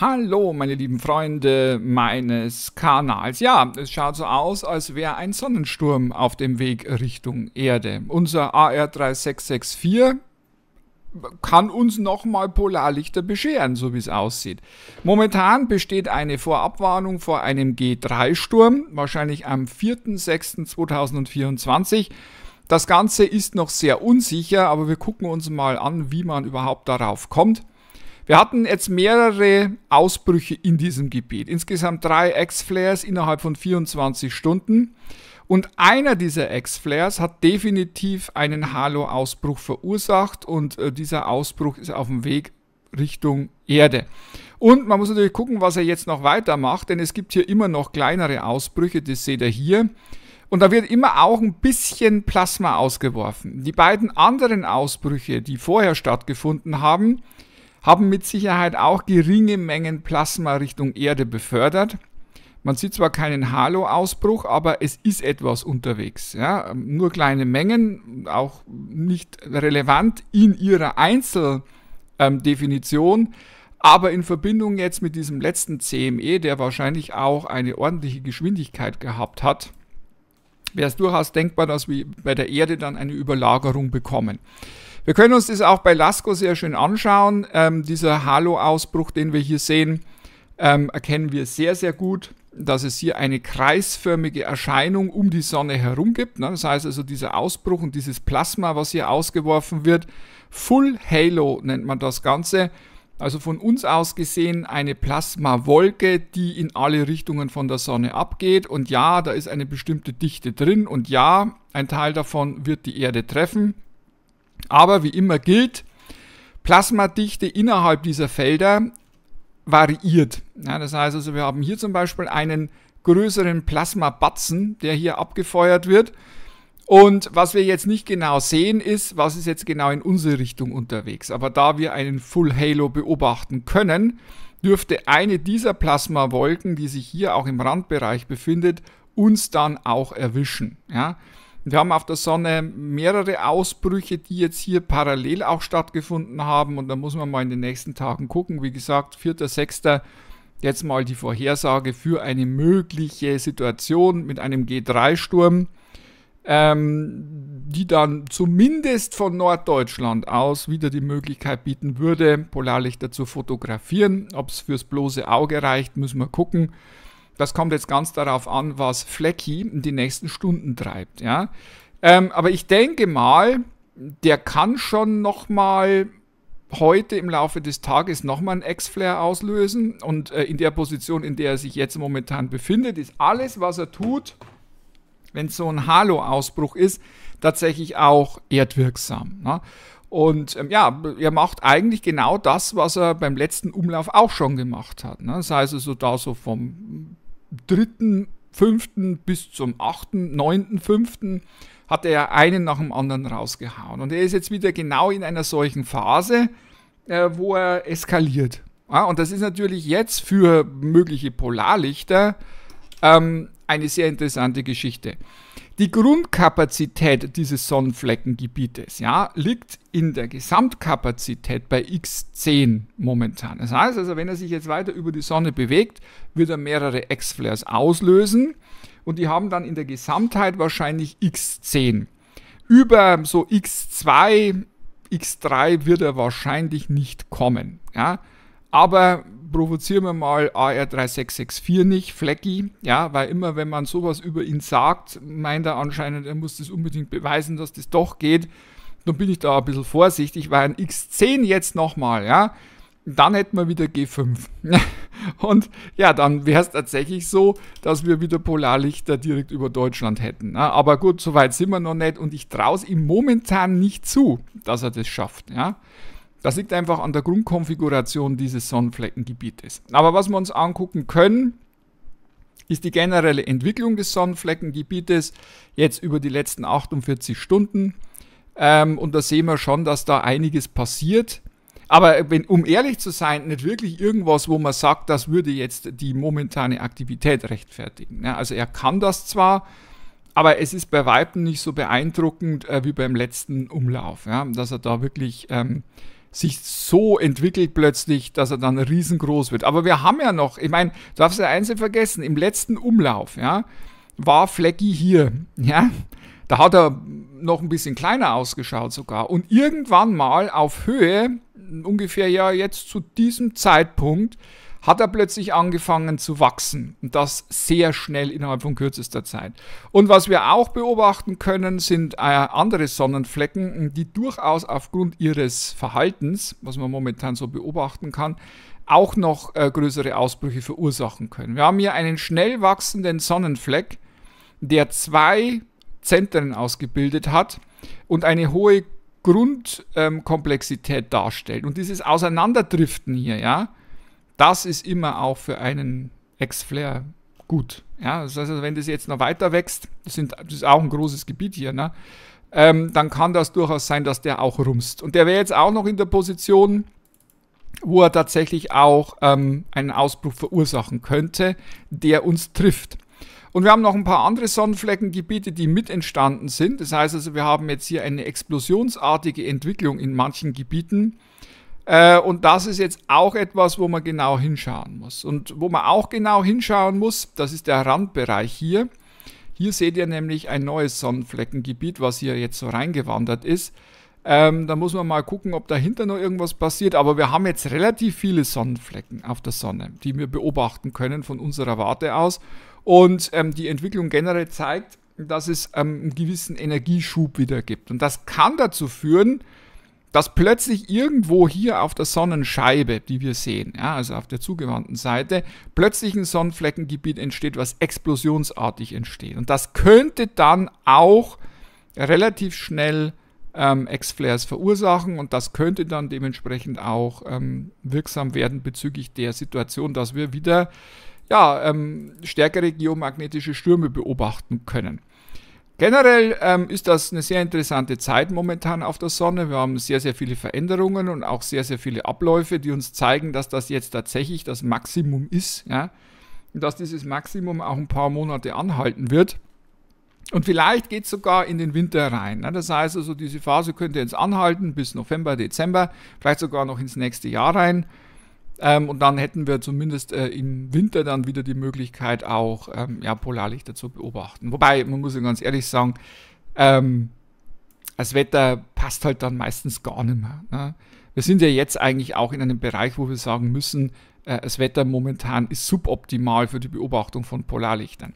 Hallo, meine lieben Freunde meines Kanals. Ja, es schaut so aus, als wäre ein Sonnensturm auf dem Weg Richtung Erde. Unser AR3664 kann uns nochmal Polarlichter bescheren, so wie es aussieht. Momentan besteht eine Vorabwarnung vor einem G3-Sturm, wahrscheinlich am 4.6.2024. Das Ganze ist noch sehr unsicher, aber wir gucken uns mal an, wie man überhaupt darauf kommt. Wir hatten jetzt mehrere Ausbrüche in diesem Gebiet. Insgesamt drei X-Flares innerhalb von 24 Stunden. Und einer dieser X-Flares hat definitiv einen Halo-Ausbruch verursacht und äh, dieser Ausbruch ist auf dem Weg Richtung Erde. Und man muss natürlich gucken, was er jetzt noch weitermacht, denn es gibt hier immer noch kleinere Ausbrüche, das seht ihr hier. Und da wird immer auch ein bisschen Plasma ausgeworfen. Die beiden anderen Ausbrüche, die vorher stattgefunden haben, haben mit Sicherheit auch geringe Mengen Plasma Richtung Erde befördert. Man sieht zwar keinen Halo-Ausbruch, aber es ist etwas unterwegs. Ja? Nur kleine Mengen, auch nicht relevant in ihrer Einzeldefinition, ähm, aber in Verbindung jetzt mit diesem letzten CME, der wahrscheinlich auch eine ordentliche Geschwindigkeit gehabt hat, wäre es durchaus denkbar, dass wir bei der Erde dann eine Überlagerung bekommen. Wir können uns das auch bei Lasko sehr schön anschauen. Ähm, dieser Halo-Ausbruch, den wir hier sehen, ähm, erkennen wir sehr, sehr gut, dass es hier eine kreisförmige Erscheinung um die Sonne herum gibt. Ne? Das heißt also, dieser Ausbruch und dieses Plasma, was hier ausgeworfen wird, Full Halo nennt man das Ganze. Also von uns aus gesehen eine Plasmawolke, die in alle Richtungen von der Sonne abgeht. Und ja, da ist eine bestimmte Dichte drin. Und ja, ein Teil davon wird die Erde treffen. Aber wie immer gilt, Plasmadichte innerhalb dieser Felder variiert. Ja, das heißt also, wir haben hier zum Beispiel einen größeren Plasmabatzen, der hier abgefeuert wird. Und was wir jetzt nicht genau sehen, ist, was ist jetzt genau in unsere Richtung unterwegs. Aber da wir einen Full Halo beobachten können, dürfte eine dieser Plasmawolken, die sich hier auch im Randbereich befindet, uns dann auch erwischen. Ja? Wir haben auf der Sonne mehrere Ausbrüche, die jetzt hier parallel auch stattgefunden haben. Und da muss man mal in den nächsten Tagen gucken. Wie gesagt, 4.6. jetzt mal die Vorhersage für eine mögliche Situation mit einem G3-Sturm, ähm, die dann zumindest von Norddeutschland aus wieder die Möglichkeit bieten würde, Polarlichter zu fotografieren. Ob es fürs bloße Auge reicht, müssen wir gucken. Das kommt jetzt ganz darauf an, was Flecky in den nächsten Stunden treibt. Ja? Ähm, aber ich denke mal, der kann schon nochmal heute im Laufe des Tages nochmal einen X-Flare auslösen. Und äh, in der Position, in der er sich jetzt momentan befindet, ist alles, was er tut, wenn es so ein Halo-Ausbruch ist, tatsächlich auch erdwirksam. Ne? Und ähm, ja, er macht eigentlich genau das, was er beim letzten Umlauf auch schon gemacht hat. Ne? Sei es also da so vom 3.5. bis zum achten, neunten, hat er einen nach dem anderen rausgehauen. Und er ist jetzt wieder genau in einer solchen Phase, äh, wo er eskaliert. Ja, und das ist natürlich jetzt für mögliche Polarlichter ähm, eine sehr interessante Geschichte. Die Grundkapazität dieses Sonnenfleckengebietes ja, liegt in der Gesamtkapazität bei x10 momentan. Das heißt also, wenn er sich jetzt weiter über die Sonne bewegt, wird er mehrere X-Flares auslösen und die haben dann in der Gesamtheit wahrscheinlich x10. Über so x2, x3 wird er wahrscheinlich nicht kommen. Ja. Aber provozieren wir mal AR3664 nicht, Flecki, ja, weil immer wenn man sowas über ihn sagt, meint er anscheinend, er muss das unbedingt beweisen, dass das doch geht, dann bin ich da ein bisschen vorsichtig, weil ein X10 jetzt nochmal, ja, dann hätten wir wieder G5. Und ja, dann wäre es tatsächlich so, dass wir wieder Polarlichter direkt über Deutschland hätten. Ne? Aber gut, so weit sind wir noch nicht und ich traue es ihm momentan nicht zu, dass er das schafft, ja. Das liegt einfach an der Grundkonfiguration dieses Sonnenfleckengebietes. Aber was wir uns angucken können, ist die generelle Entwicklung des Sonnenfleckengebietes jetzt über die letzten 48 Stunden. Ähm, und da sehen wir schon, dass da einiges passiert. Aber wenn, um ehrlich zu sein, nicht wirklich irgendwas, wo man sagt, das würde jetzt die momentane Aktivität rechtfertigen. Ja, also er kann das zwar, aber es ist bei Weitem nicht so beeindruckend äh, wie beim letzten Umlauf, ja, dass er da wirklich ähm, sich so entwickelt plötzlich, dass er dann riesengroß wird. Aber wir haben ja noch, ich meine, du darfst ja eins nicht vergessen, im letzten Umlauf, ja, war Flecky hier, ja. Da hat er noch ein bisschen kleiner ausgeschaut sogar. Und irgendwann mal auf Höhe, ungefähr ja jetzt zu diesem Zeitpunkt, hat er plötzlich angefangen zu wachsen. Und das sehr schnell innerhalb von kürzester Zeit. Und was wir auch beobachten können, sind äh, andere Sonnenflecken, die durchaus aufgrund ihres Verhaltens, was man momentan so beobachten kann, auch noch äh, größere Ausbrüche verursachen können. Wir haben hier einen schnell wachsenden Sonnenfleck, der zwei Zentren ausgebildet hat und eine hohe Grundkomplexität ähm, darstellt. Und dieses Auseinanderdriften hier, ja, das ist immer auch für einen Ex-Flair gut. Ja, das heißt, also, wenn das jetzt noch weiter wächst, das, sind, das ist auch ein großes Gebiet hier, ne? Ähm, dann kann das durchaus sein, dass der auch rumst. Und der wäre jetzt auch noch in der Position, wo er tatsächlich auch ähm, einen Ausbruch verursachen könnte, der uns trifft. Und wir haben noch ein paar andere Sonnenfleckengebiete, die mit entstanden sind. Das heißt also, wir haben jetzt hier eine explosionsartige Entwicklung in manchen Gebieten äh, und das ist jetzt auch etwas, wo man genau hinschauen muss. Und wo man auch genau hinschauen muss, das ist der Randbereich hier. Hier seht ihr nämlich ein neues Sonnenfleckengebiet, was hier jetzt so reingewandert ist. Ähm, da muss man mal gucken, ob dahinter noch irgendwas passiert. Aber wir haben jetzt relativ viele Sonnenflecken auf der Sonne, die wir beobachten können von unserer Warte aus. Und ähm, die Entwicklung generell zeigt, dass es ähm, einen gewissen Energieschub wieder gibt. Und das kann dazu führen, dass plötzlich irgendwo hier auf der Sonnenscheibe, die wir sehen, ja, also auf der zugewandten Seite, plötzlich ein Sonnenfleckengebiet entsteht, was explosionsartig entsteht. Und das könnte dann auch relativ schnell ähm, X-Flares verursachen und das könnte dann dementsprechend auch ähm, wirksam werden bezüglich der Situation, dass wir wieder ja, ähm, stärkere geomagnetische Stürme beobachten können. Generell ähm, ist das eine sehr interessante Zeit momentan auf der Sonne. Wir haben sehr, sehr viele Veränderungen und auch sehr, sehr viele Abläufe, die uns zeigen, dass das jetzt tatsächlich das Maximum ist. Ja? Und dass dieses Maximum auch ein paar Monate anhalten wird. Und vielleicht geht es sogar in den Winter rein. Ne? Das heißt also, diese Phase könnte jetzt anhalten bis November, Dezember, vielleicht sogar noch ins nächste Jahr rein. Ähm, und dann hätten wir zumindest äh, im Winter dann wieder die Möglichkeit, auch ähm, ja, Polarlichter zu beobachten. Wobei, man muss ja ganz ehrlich sagen, ähm, das Wetter passt halt dann meistens gar nicht mehr. Ne? Wir sind ja jetzt eigentlich auch in einem Bereich, wo wir sagen müssen, äh, das Wetter momentan ist suboptimal für die Beobachtung von Polarlichtern.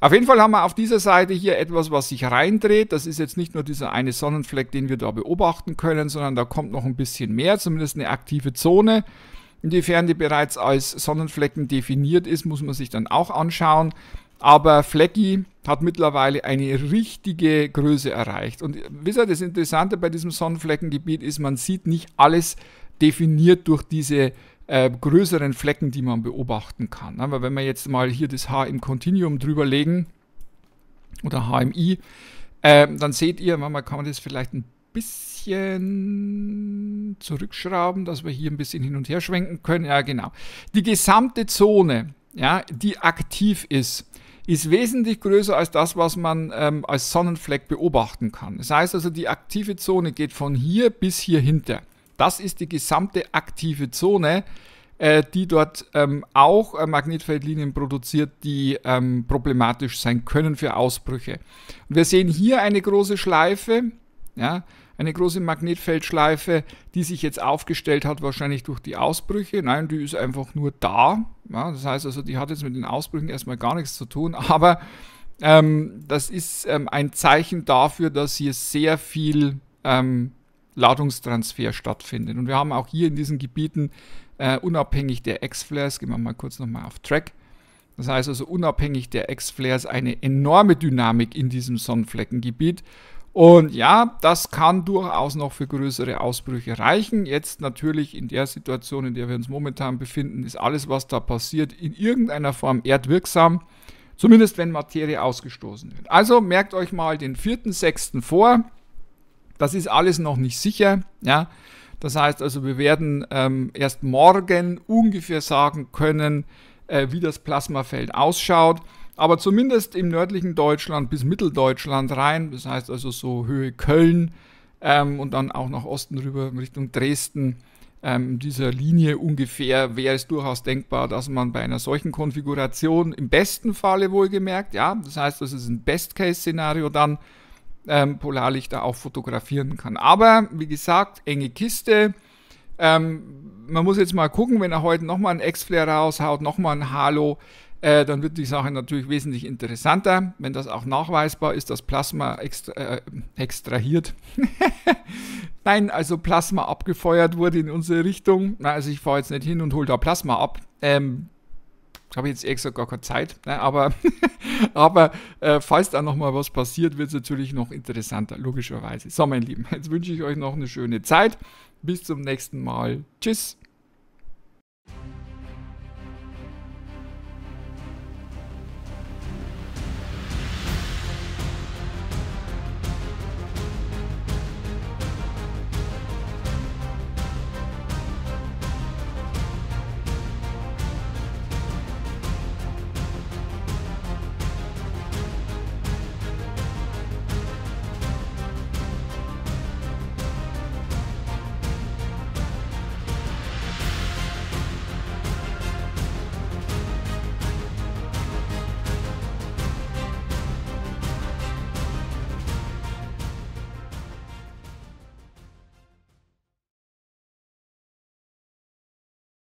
Auf jeden Fall haben wir auf dieser Seite hier etwas, was sich reindreht. Das ist jetzt nicht nur dieser eine Sonnenfleck, den wir da beobachten können, sondern da kommt noch ein bisschen mehr, zumindest eine aktive Zone. Inwiefern die bereits als Sonnenflecken definiert ist, muss man sich dann auch anschauen. Aber Flecky hat mittlerweile eine richtige Größe erreicht. Und wisst ihr, das Interessante bei diesem Sonnenfleckengebiet ist, man sieht nicht alles definiert durch diese äh, größeren Flecken, die man beobachten kann. Aber wenn wir jetzt mal hier das H im Continuum drüber legen oder HMI, äh, dann seht ihr, manchmal kann man das vielleicht ein bisschen zurückschrauben, dass wir hier ein bisschen hin und her schwenken können. Ja, genau. Die gesamte Zone, ja, die aktiv ist, ist wesentlich größer als das, was man ähm, als Sonnenfleck beobachten kann. Das heißt also, die aktive Zone geht von hier bis hier hinter. Das ist die gesamte aktive Zone, äh, die dort ähm, auch äh, Magnetfeldlinien produziert, die ähm, problematisch sein können für Ausbrüche. Und wir sehen hier eine große Schleife, ja, eine große Magnetfeldschleife, die sich jetzt aufgestellt hat, wahrscheinlich durch die Ausbrüche. Nein, die ist einfach nur da. Ja, das heißt also, die hat jetzt mit den Ausbrüchen erstmal gar nichts zu tun, aber ähm, das ist ähm, ein Zeichen dafür, dass hier sehr viel ähm, Ladungstransfer stattfindet. Und wir haben auch hier in diesen Gebieten äh, unabhängig der X-Flares, gehen wir mal kurz nochmal auf Track, das heißt also unabhängig der X-Flares eine enorme Dynamik in diesem Sonnenfleckengebiet. Und ja, das kann durchaus noch für größere Ausbrüche reichen. Jetzt natürlich in der Situation, in der wir uns momentan befinden, ist alles, was da passiert, in irgendeiner Form erdwirksam. Zumindest wenn Materie ausgestoßen wird. Also merkt euch mal den 4.6. vor. Das ist alles noch nicht sicher. Ja? Das heißt also, wir werden ähm, erst morgen ungefähr sagen können, äh, wie das Plasmafeld ausschaut aber zumindest im nördlichen Deutschland bis Mitteldeutschland rein, das heißt also so Höhe Köln ähm, und dann auch nach Osten rüber Richtung Dresden. Ähm, dieser Linie ungefähr wäre es durchaus denkbar, dass man bei einer solchen Konfiguration im besten Falle wohlgemerkt, ja, das heißt, das ist ein Best-Case-Szenario dann, ähm, Polarlichter auch fotografieren kann. Aber wie gesagt, enge Kiste. Ähm, man muss jetzt mal gucken, wenn er heute nochmal einen X-Flare raushaut, nochmal ein Halo, äh, dann wird die Sache natürlich wesentlich interessanter. Wenn das auch nachweisbar ist, dass Plasma extra, äh, extrahiert, nein, also Plasma abgefeuert wurde in unsere Richtung. Na, also ich fahre jetzt nicht hin und hole da Plasma ab. Ähm, habe ich jetzt extra gar keine Zeit, ne? aber, aber äh, falls da nochmal was passiert, wird es natürlich noch interessanter, logischerweise. So, mein Lieben, jetzt wünsche ich euch noch eine schöne Zeit. Bis zum nächsten Mal. Tschüss.